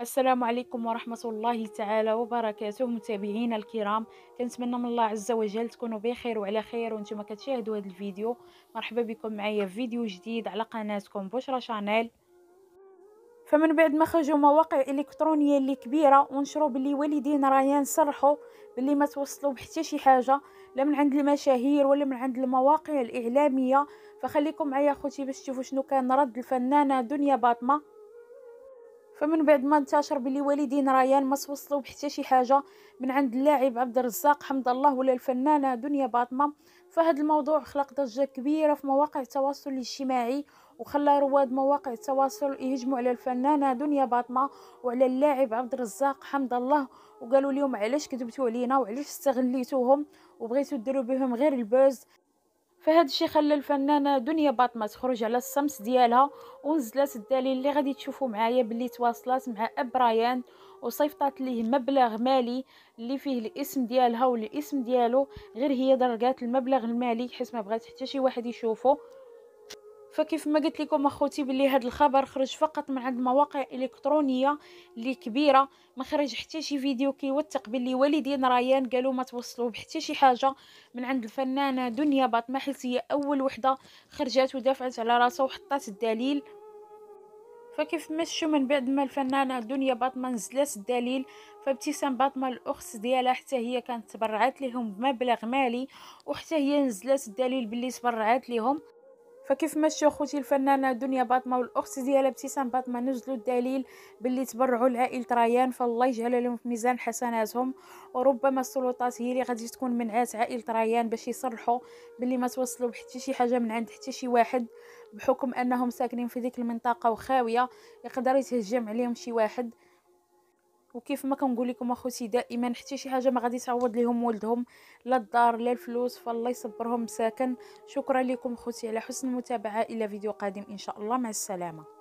السلام عليكم ورحمة الله تعالى وبركاته متابعينا الكرام كنتمنى من الله عز وجل تكونوا بخير وعلى خير وانتم كتشاهدوا هذا الفيديو مرحبا بكم معايا في فيديو جديد على قناتكم بشرى شانيل فمن بعد ما خرجوا مواقع الكترونيه اللي كبيره ونشروا بلي والدين رايان صرحوا بلي ما توصلوا بحتى شي حاجه لا من عند المشاهير ولا من عند المواقع الاعلاميه فخليكم معايا اخوتي باش تشوفوا شنو كان رد الفنانه دنيا باطمه فمن بعد ما انتشر بلي والدين ريان ما توصلوا بحتى شي حاجه من عند اللاعب عبد الرزاق حمد الله ولا الفنانه دنيا باطمه فهاد الموضوع خلق ضجه كبيره في مواقع التواصل الاجتماعي وخلى رواد مواقع التواصل يهجموا على الفنانه دنيا باطمه وعلى اللاعب عبد الرزاق حمد الله وقالوا لهم علاش كذبتوا علينا وعلاش استغليتوهم وبغيتوا ديروا بهم غير البوز فهاد الشيء خلى الفنانه دنيا باطمه تخرج على الصمت ديالها ونزلت الدليل اللي غادي تشوفوا معايا باللي تواصلات مع ابرايان وصيفطات ليه مبلغ مالي اللي فيه الاسم ديالها والاسم ديالو غير هي درجات المبلغ المالي حيت ما بغات حتى شي واحد يشوفه فكيف ما قلت لكم اخوتي بلي هذا الخبر خرج فقط من عند مواقع الكترونيه اللي كبيره ما خرج حتى شي فيديو كيوثق بلي والدين ريان قالوا ما توصلوا بحتى شي حاجه من عند الفنانه دنيا باطمه حيت هي اول وحده خرجت ودافعت على راسها وحطات الدليل فكيف مشوا من بعد ما الفنانة دنيا باطمة نزلت الدليل فابتسام باطمة الأخت ديالها حتى هي كانت تبرعات لهم بمبلغ مالي وحتى هي نزلت الدليل باللي تبرعات لهم فكيف مشى خوتي الفنانه دنيا باطمه والاخت ديالها ابتسام باطمه نزلوا الدليل باللي تبرعوا لعائله ريان فالله يجعل لهم في ميزان حسناتهم وربما السلطات هي اللي غادي تكون منعات عائله ريان باش يصرحوا باللي ما توصلوا بحتى شي حاجه من عند حتى شي واحد بحكم انهم ساكنين في ديك المنطقه وخاويه يقدر يتهجم عليهم شي واحد وكيف ما كنقول لكم اخوتي دائما حتى شي حاجه ما غادي تعوض لهم ولدهم لا الدار لا الفلوس فالله يصبرهم ساكن شكرا لكم اخوتي على حسن المتابعه الى فيديو قادم ان شاء الله مع السلامه